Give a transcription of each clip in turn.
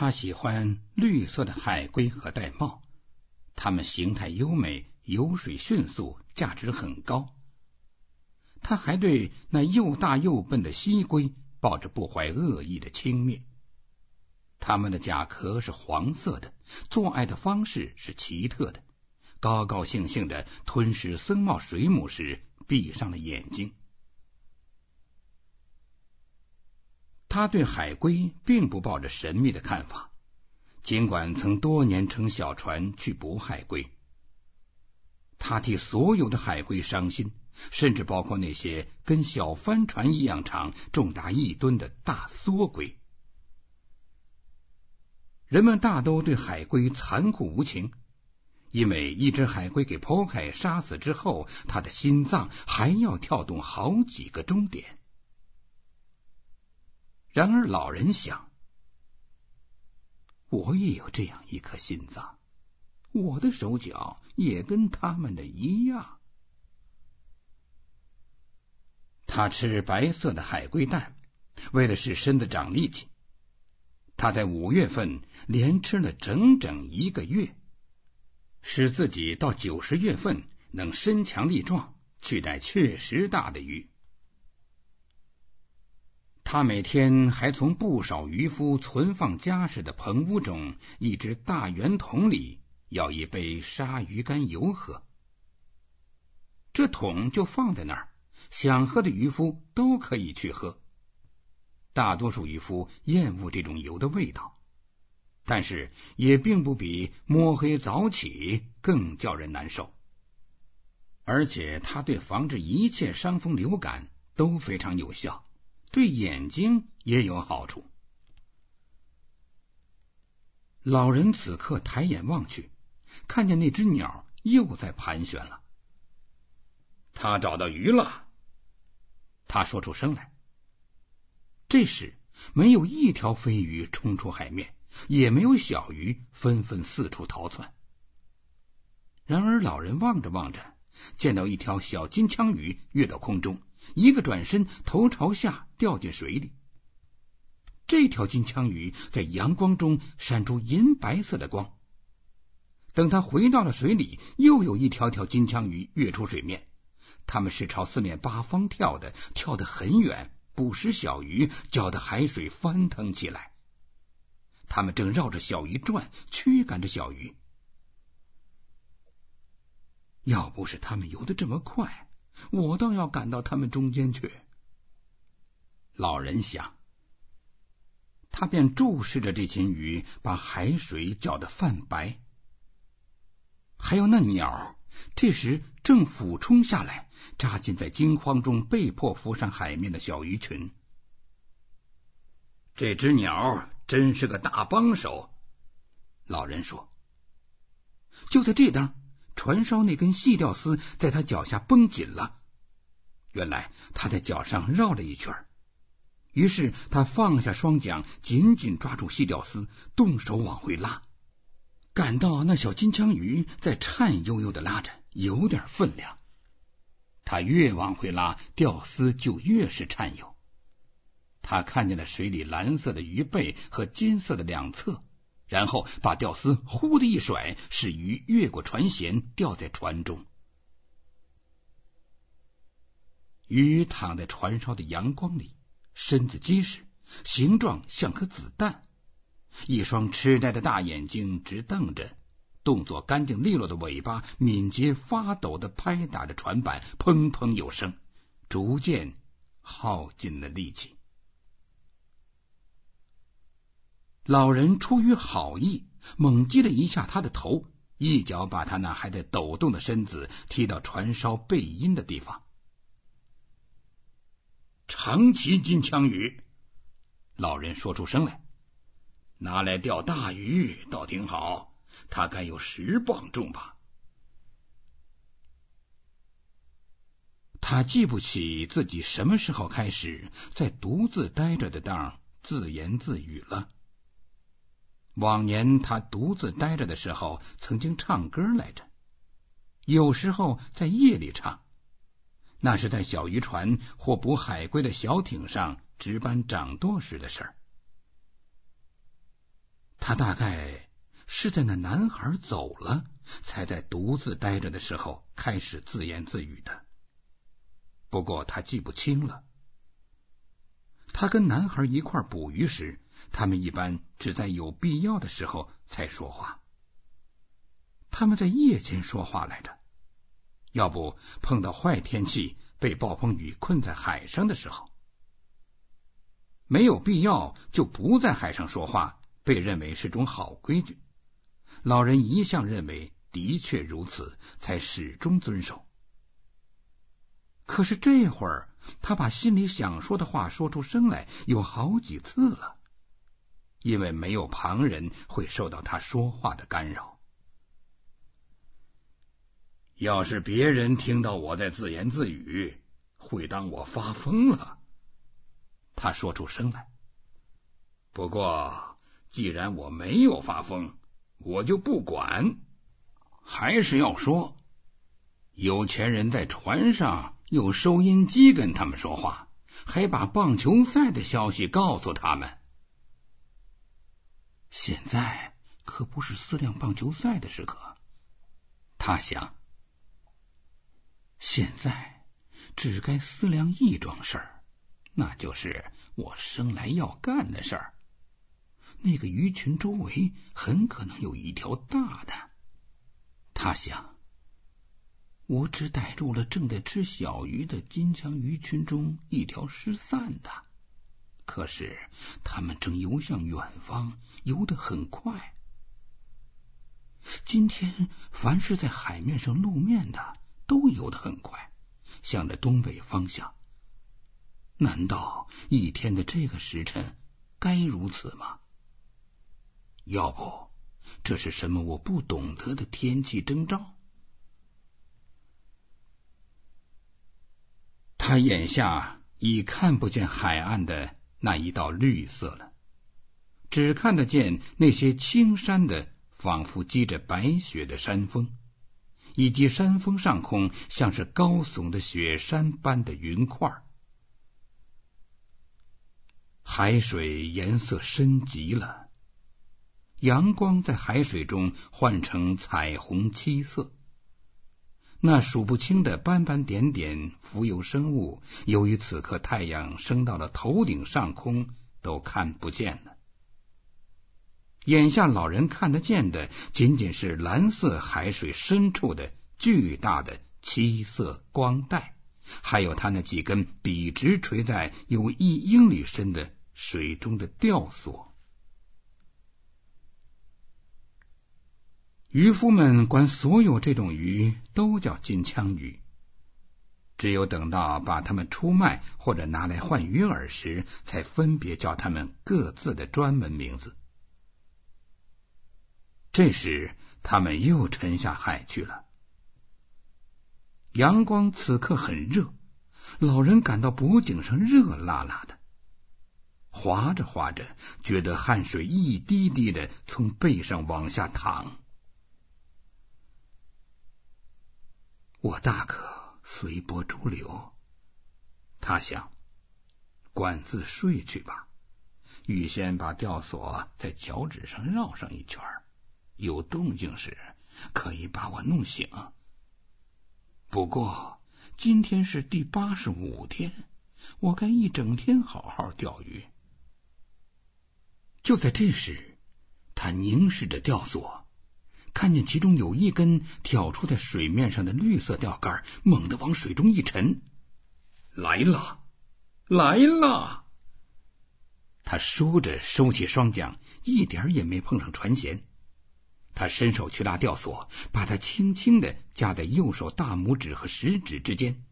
他喜欢绿色的海龟和玳瑁，它们形态优美，游水迅速，价值很高。他还对那又大又笨的西龟抱着不怀恶意的轻蔑。它们的甲壳是黄色的，做爱的方式是奇特的。高高兴兴的吞食僧帽水母时，闭上了眼睛。他对海龟并不抱着神秘的看法，尽管曾多年乘小船去捕海龟。他替所有的海龟伤心，甚至包括那些跟小帆船一样长、重达一吨的大缩龟。人们大都对海龟残酷无情，因为一只海龟给剖开、杀死之后，他的心脏还要跳动好几个钟点。然而，老人想，我也有这样一颗心脏，我的手脚也跟他们的一样。他吃白色的海龟蛋，为了使身子长力气。他在五月份连吃了整整一个月，使自己到九十月份能身强力壮去逮确实大的鱼。他每天还从不少渔夫存放家什的棚屋中，一只大圆桶里要一杯鲨鱼干油喝。这桶就放在那儿，想喝的渔夫都可以去喝。大多数渔夫厌恶这种油的味道，但是也并不比摸黑早起更叫人难受。而且，它对防治一切伤风流感都非常有效。对眼睛也有好处。老人此刻抬眼望去，看见那只鸟又在盘旋了。他找到鱼了，他说出声来。这时没有一条飞鱼冲出海面，也没有小鱼纷纷四处逃窜。然而老人望着望着，见到一条小金枪鱼跃到空中。一个转身，头朝下掉进水里。这条金枪鱼在阳光中闪出银白色的光。等它回到了水里，又有一条条金枪鱼跃出水面。它们是朝四面八方跳的，跳得很远，捕食小鱼，搅得海水翻腾起来。它们正绕着小鱼转，驱赶着小鱼。要不是它们游得这么快。我倒要赶到他们中间去。老人想，他便注视着这群鱼，把海水搅得泛白。还有那鸟，这时正俯冲下来，扎进在惊慌中被迫浮上海面的小鱼群。这只鸟真是个大帮手，老人说。就在这当。船梢那根细吊丝在他脚下绷紧了，原来他在脚上绕了一圈。于是他放下双桨，紧紧抓住细吊丝，动手往回拉。感到那小金枪鱼在颤悠悠的拉着，有点分量。他越往回拉，吊丝就越是颤悠。他看见了水里蓝色的鱼背和金色的两侧。然后把吊丝忽的一甩，使鱼越过船舷，掉在船中。鱼躺在船梢的阳光里，身子结实，形状像颗子弹，一双痴呆的大眼睛直瞪着，动作干净利落的尾巴，敏捷发抖的拍打着船板，砰砰有声，逐渐耗尽了力气。老人出于好意，猛击了一下他的头，一脚把他那还在抖动的身子踢到船梢背阴的地方。长鳍金枪鱼，老人说出声来，拿来钓大鱼倒挺好，他该有十磅重吧。他记不起自己什么时候开始在独自呆着的当，自言自语了。往年他独自待着的时候，曾经唱歌来着。有时候在夜里唱，那是在小渔船或捕海龟的小艇上值班掌舵时的事儿。他大概是在那男孩走了，才在独自待着的时候开始自言自语的。不过他记不清了。他跟男孩一块捕鱼时。他们一般只在有必要的时候才说话。他们在夜间说话来着，要不碰到坏天气、被暴风雨困在海上的时候，没有必要就不在海上说话，被认为是种好规矩。老人一向认为的确如此，才始终遵守。可是这会儿，他把心里想说的话说出声来，有好几次了。因为没有旁人会受到他说话的干扰，要是别人听到我在自言自语，会当我发疯了。他说出声来。不过，既然我没有发疯，我就不管，还是要说。有钱人在船上用收音机，跟他们说话，还把棒球赛的消息告诉他们。现在可不是思量棒球赛的时刻，他想。现在只该思量一桩事儿，那就是我生来要干的事儿。那个鱼群周围很可能有一条大的，他想。我只逮住了正在吃小鱼的金枪鱼群中一条失散的。可是，他们正游向远方，游得很快。今天，凡是在海面上露面的，都游得很快，向着东北方向。难道一天的这个时辰该如此吗？要不，这是什么我不懂得的天气征兆？他眼下已看不见海岸的。那一道绿色了，只看得见那些青山的仿佛积着白雪的山峰，以及山峰上空像是高耸的雪山般的云块。海水颜色深极了，阳光在海水中换成彩虹七色。那数不清的斑斑点点浮游生物，由于此刻太阳升到了头顶上空，都看不见了。眼下老人看得见的，仅仅是蓝色海水深处的巨大的七色光带，还有他那几根笔直垂在有一英里深的水中的吊索。渔夫们管所有这种鱼都叫金枪鱼，只有等到把它们出卖或者拿来换鱼饵时，才分别叫它们各自的专门名字。这时，他们又沉下海去了。阳光此刻很热，老人感到脖颈上热辣辣的，划着划着，觉得汗水一滴滴的从背上往下淌。我大可随波逐流，他想管自睡去吧。预先把吊索在脚趾上绕上一圈，有动静时可以把我弄醒。不过今天是第八十五天，我该一整天好好钓鱼。就在这时，他凝视着吊索。看见其中有一根挑出在水面上的绿色钓竿，猛地往水中一沉，来了，来了！他说着收起双桨，一点也没碰上船舷。他伸手去拉吊索，把它轻轻的夹在右手大拇指和食指之间。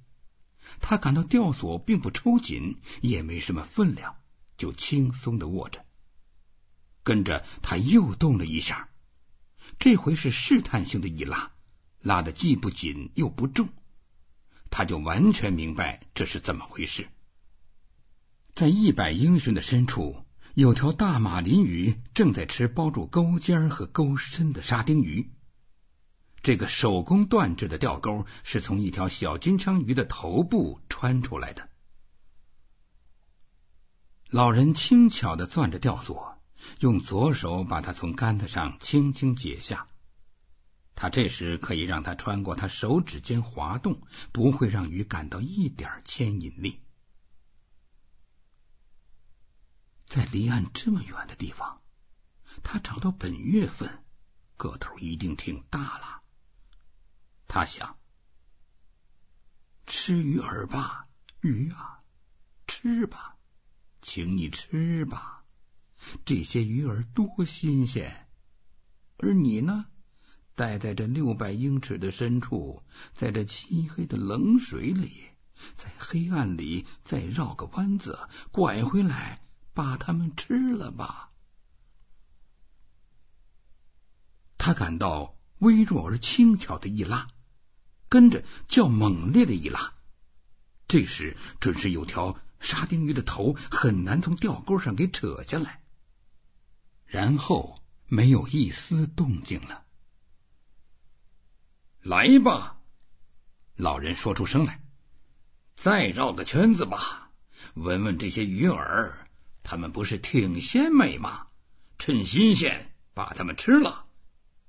他感到吊索并不抽紧，也没什么分量，就轻松的握着。跟着他又动了一下。这回是试探性的一拉，拉的既不紧又不重，他就完全明白这是怎么回事。在一百英寻的深处，有条大马林鱼正在吃包住钩尖和钩身的沙丁鱼。这个手工锻制的钓钩是从一条小金枪鱼的头部穿出来的。老人轻巧的攥着钓索。用左手把它从杆子上轻轻解下，他这时可以让它穿过他手指间滑动，不会让鱼感到一点牵引力。在离岸这么远的地方，他找到本月份，个头一定挺大了。他想，吃鱼饵吧，鱼啊，吃吧，请你吃吧。这些鱼儿多新鲜，而你呢，待在这六百英尺的深处，在这漆黑的冷水里，在黑暗里，再绕个弯子，拐回来把它们吃了吧。他感到微弱而轻巧的一拉，跟着较猛烈的一拉，这时准是有条沙丁鱼的头很难从钓钩上给扯下来。然后没有一丝动静了。来吧，老人说出声来，再绕个圈子吧，闻闻这些鱼饵，它们不是挺鲜美吗？趁新鲜，把它们吃了。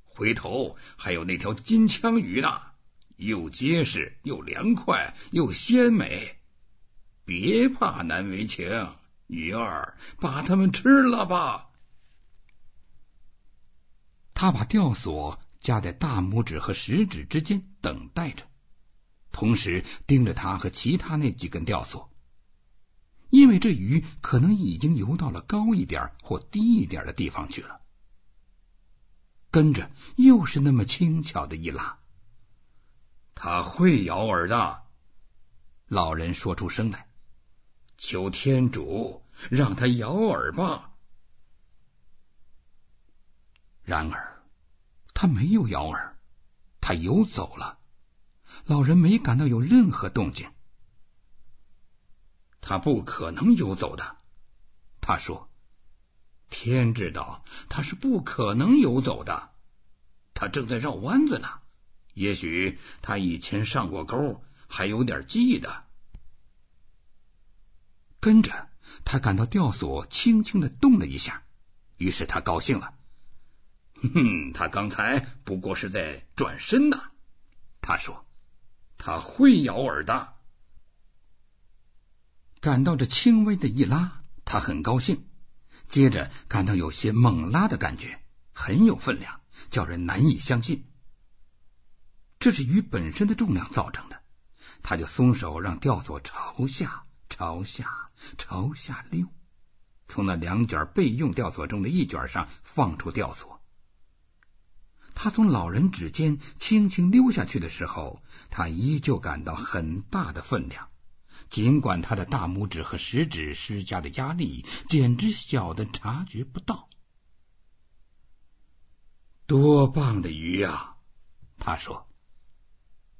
回头还有那条金枪鱼呢，又结实又凉快又鲜美，别怕难为情，鱼儿把它们吃了吧。他把钓索夹在大拇指和食指之间，等待着，同时盯着他和其他那几根钓索，因为这鱼可能已经游到了高一点或低一点的地方去了。跟着又是那么轻巧的一拉，他会咬饵的。老人说出声来：“求天主让他咬饵吧。”然而，他没有摇饵，他游走了。老人没感到有任何动静。他不可能游走的，他说：“天知道，他是不可能游走的。”他正在绕弯子呢。也许他以前上过钩，还有点记得。跟着他感到吊索轻轻的动了一下，于是他高兴了。哼，他刚才不过是在转身呐。他说：“他会咬饵的。”感到这轻微的一拉，他很高兴。接着感到有些猛拉的感觉，很有分量，叫人难以相信。这是鱼本身的重量造成的。他就松手，让吊索朝下，朝下，朝下溜。从那两卷备用吊索中的一卷上放出吊索。他从老人指尖轻轻溜下去的时候，他依旧感到很大的分量，尽管他的大拇指和食指施加的压力简直小的察觉不到。多棒的鱼啊！他说，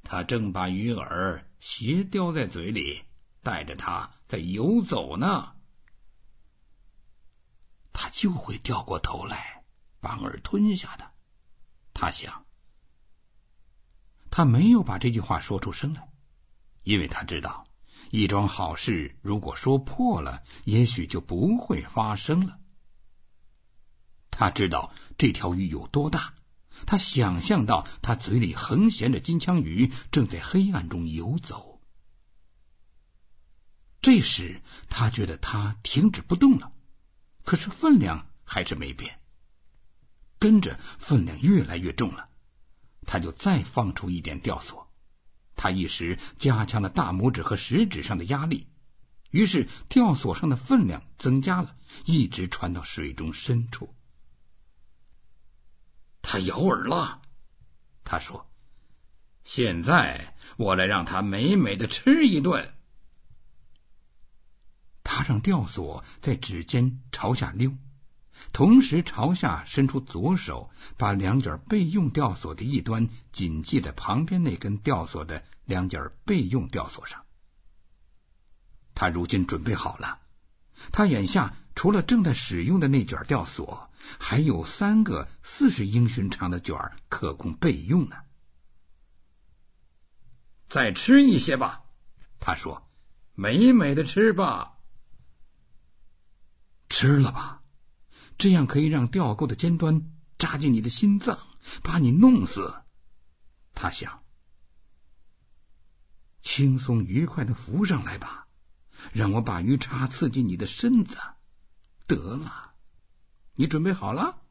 他正把鱼饵斜叼在嘴里，带着它在游走呢。他就会掉过头来，把饵吞下的。他想，他没有把这句话说出声来，因为他知道一桩好事如果说破了，也许就不会发生了。他知道这条鱼有多大，他想象到他嘴里横衔着金枪鱼正在黑暗中游走。这时，他觉得他停止不动了，可是分量还是没变。跟着分量越来越重了，他就再放出一点吊索。他一时加强了大拇指和食指上的压力，于是吊索上的分量增加了，一直传到水中深处。他咬饵了，他说：“现在我来让他美美的吃一顿。”他让吊索在指尖朝下溜。同时朝下伸出左手，把两卷备用吊索的一端紧系在旁边那根吊索的两卷备用吊索上。他如今准备好了。他眼下除了正在使用的那卷吊索，还有三个四十英寻长的卷可供备用呢。再吃一些吧，他说：“美美的吃吧，吃了吧。”这样可以让吊钩的尖端扎进你的心脏，把你弄死。他想，轻松愉快的浮上来吧，让我把鱼叉刺进你的身子。得了，你准备好了？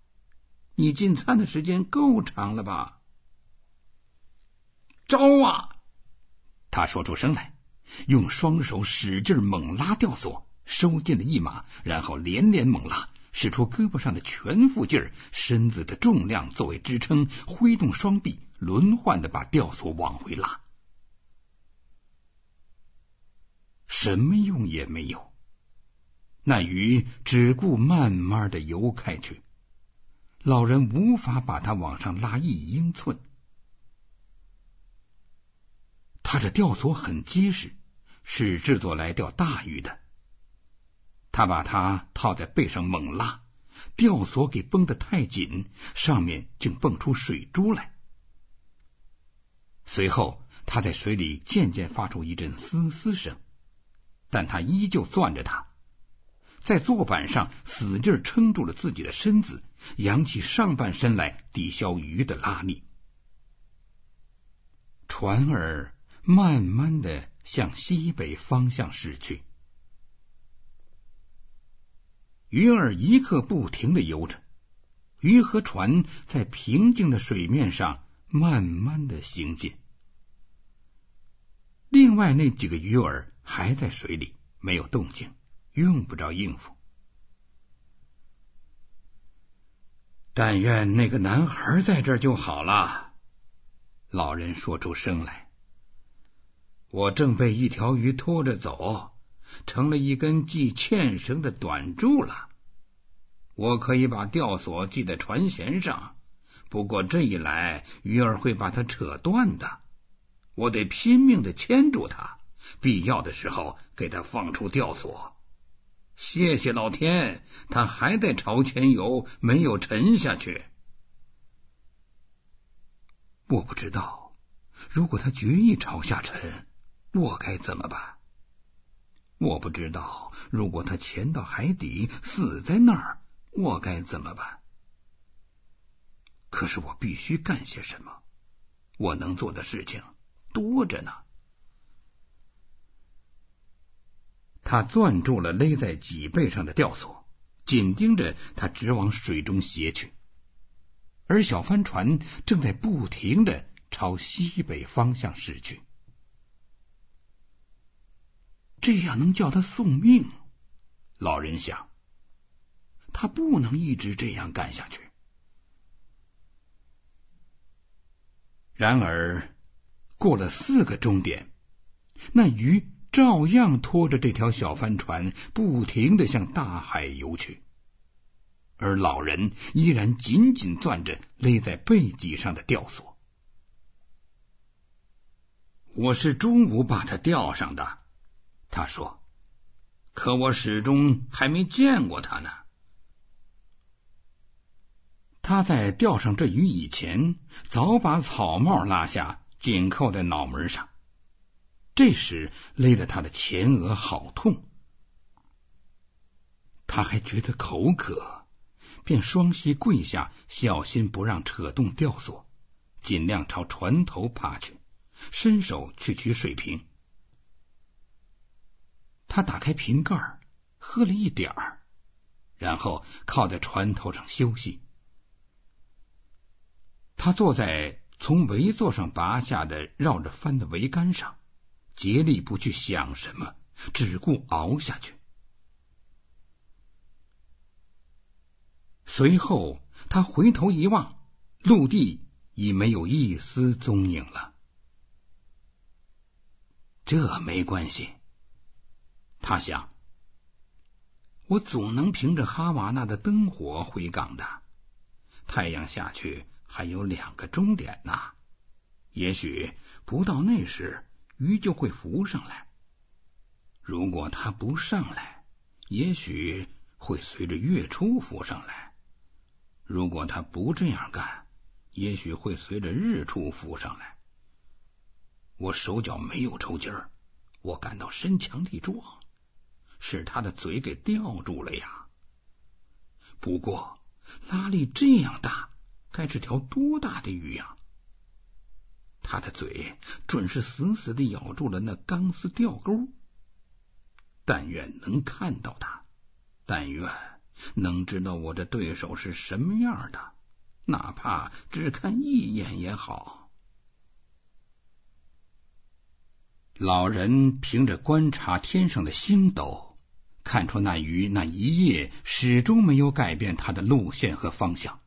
你进餐的时间够长了吧？招啊！他说出声来，用双手使劲猛拉吊索，收进了一马，然后连连猛拉。使出胳膊上的全副劲儿，身子的重量作为支撑，挥动双臂，轮换的把吊索往回拉，什么用也没有。那鱼只顾慢慢的游开去，老人无法把它往上拉一英寸。他这吊索很结实，是制作来钓大鱼的。他把它套在背上，猛拉吊索，给绷得太紧，上面竟蹦出水珠来。随后，他在水里渐渐发出一阵嘶嘶声，但他依旧攥着它，在坐板上使劲撑住了自己的身子，扬起上半身来抵消鱼的拉力。船儿慢慢的向西北方向驶去。鱼儿一刻不停的游着，鱼和船在平静的水面上慢慢的行进。另外那几个鱼儿还在水里，没有动静，用不着应付。但愿那个男孩在这就好了。老人说出声来：“我正被一条鱼拖着走。”成了一根系纤绳的短柱了。我可以把吊索系在船舷上，不过这一来鱼儿会把它扯断的。我得拼命的牵住它，必要的时候给它放出吊索。谢谢老天，它还在朝前游，没有沉下去。我不知道，如果它决意朝下沉，我该怎么办？我不知道，如果他潜到海底死在那儿，我该怎么办？可是我必须干些什么？我能做的事情多着呢。他攥住了勒在脊背上的吊索，紧盯着他直往水中斜去，而小帆船正在不停的朝西北方向驶去。这样能叫他送命？老人想，他不能一直这样干下去。然而，过了四个钟点，那鱼照样拖着这条小帆船，不停的向大海游去，而老人依然紧紧攥着勒在背脊上的吊索。我是中午把它吊上的。他说：“可我始终还没见过他呢。”他在钓上这鱼以前，早把草帽拉下，紧扣在脑门上。这时勒得他的前额好痛。他还觉得口渴，便双膝跪下，小心不让扯动钓索，尽量朝船头爬去，伸手去取水瓶。他打开瓶盖，喝了一点儿，然后靠在船头上休息。他坐在从围座上拔下的绕着帆的桅杆上，竭力不去想什么，只顾熬下去。随后，他回头一望，陆地已没有一丝踪影了。这没关系。他想，我总能凭着哈瓦那的灯火回港的。太阳下去还有两个钟点呢，也许不到那时鱼就会浮上来。如果它不上来，也许会随着月初浮上来；如果它不这样干，也许会随着日出浮上来。我手脚没有抽筋儿，我感到身强力壮。使他的嘴给吊住了呀！不过拉力这样大，该是条多大的鱼呀？他的嘴准是死死的咬住了那钢丝吊钩。但愿能看到他，但愿能知道我的对手是什么样的，哪怕只看一眼也好。老人凭着观察天上的星斗。看出那鱼那一夜始终没有改变它的路线和方向。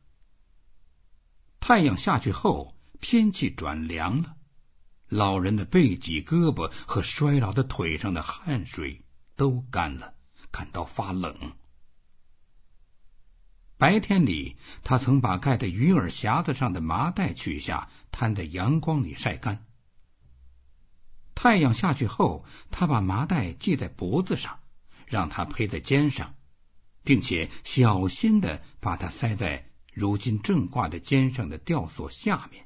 太阳下去后，天气转凉了，老人的背脊、胳膊和衰老的腿上的汗水都干了，感到发冷。白天里，他曾把盖在鱼饵匣子上的麻袋取下，摊在阳光里晒干。太阳下去后，他把麻袋系在脖子上。让他披在肩上，并且小心的把它塞在如今正挂在肩上的吊索下面。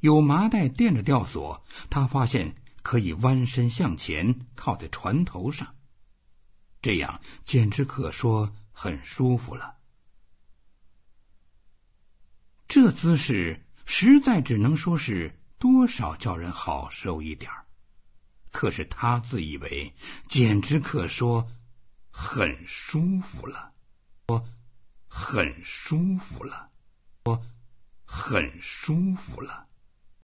有麻袋垫着吊索，他发现可以弯身向前，靠在船头上，这样简直可说很舒服了。这姿势实在只能说是多少叫人好受一点儿。可是他自以为，简直可说很舒服了。我很舒服了。我很舒服了。